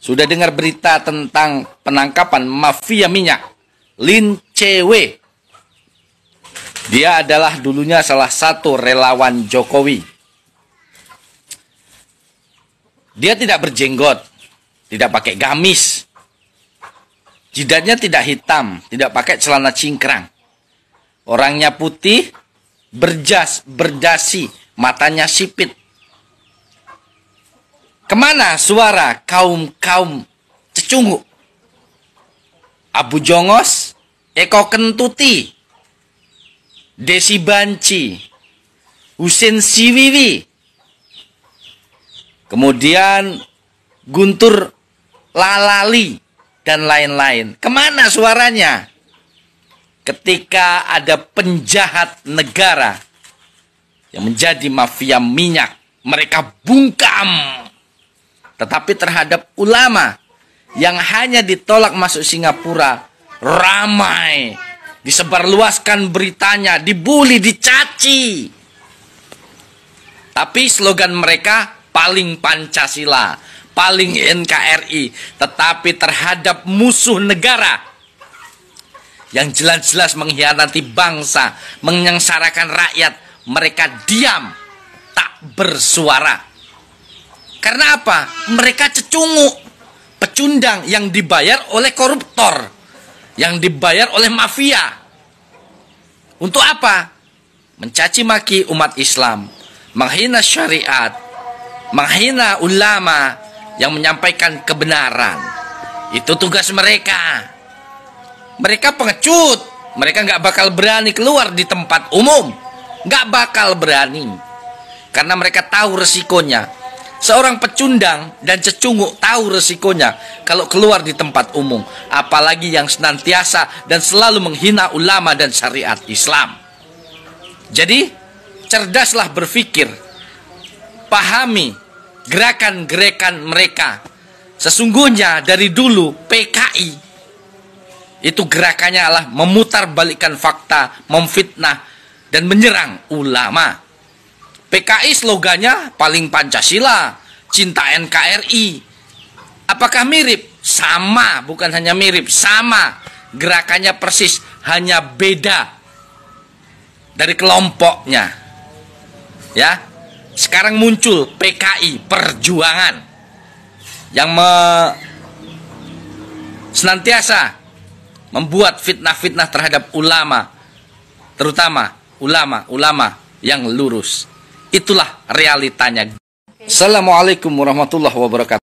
Sudah dengar berita tentang penangkapan mafia minyak Lin Chewe. Dia adalah dulunya salah satu relawan Jokowi. Dia tidak berjenggot, tidak pakai gamis. Jidatnya tidak hitam, tidak pakai celana cingkrang. Orangnya putih, berjas, berdasi, matanya sipit. Kemana suara kaum-kaum cecungu? Abu Jongos, Eko Kentuti, Desi Banci, Husin Siwiwi, kemudian Guntur Lalali, dan lain-lain. Kemana suaranya? Ketika ada penjahat negara yang menjadi mafia minyak, mereka bungkam tetapi terhadap ulama yang hanya ditolak masuk Singapura, ramai disebarluaskan beritanya, dibully, dicaci. Tapi slogan mereka paling Pancasila, paling NKRI, tetapi terhadap musuh negara yang jelas-jelas mengkhianati bangsa, menyengsarakan rakyat, mereka diam, tak bersuara. Karena apa? Mereka cecungu, pecundang yang dibayar oleh koruptor, yang dibayar oleh mafia. Untuk apa? Mencaci maki umat Islam, menghina syariat, menghina ulama yang menyampaikan kebenaran. Itu tugas mereka. Mereka pengecut, mereka nggak bakal berani keluar di tempat umum, nggak bakal berani karena mereka tahu resikonya Seorang pecundang dan cecunguk tahu resikonya kalau keluar di tempat umum, apalagi yang senantiasa dan selalu menghina ulama dan syariat Islam. Jadi, cerdaslah berpikir, pahami gerakan-gerakan mereka. Sesungguhnya dari dulu PKI itu gerakannya adalah memutarbalikkan fakta, memfitnah, dan menyerang ulama. PKI slogannya paling Pancasila, cinta NKRI. Apakah mirip? Sama, bukan hanya mirip, sama. Gerakannya persis, hanya beda dari kelompoknya. Ya. Sekarang muncul PKI Perjuangan yang me senantiasa membuat fitnah-fitnah terhadap ulama, terutama ulama-ulama yang lurus. Itulah realitanya. Assalamualaikum warahmatullahi wabarakatuh.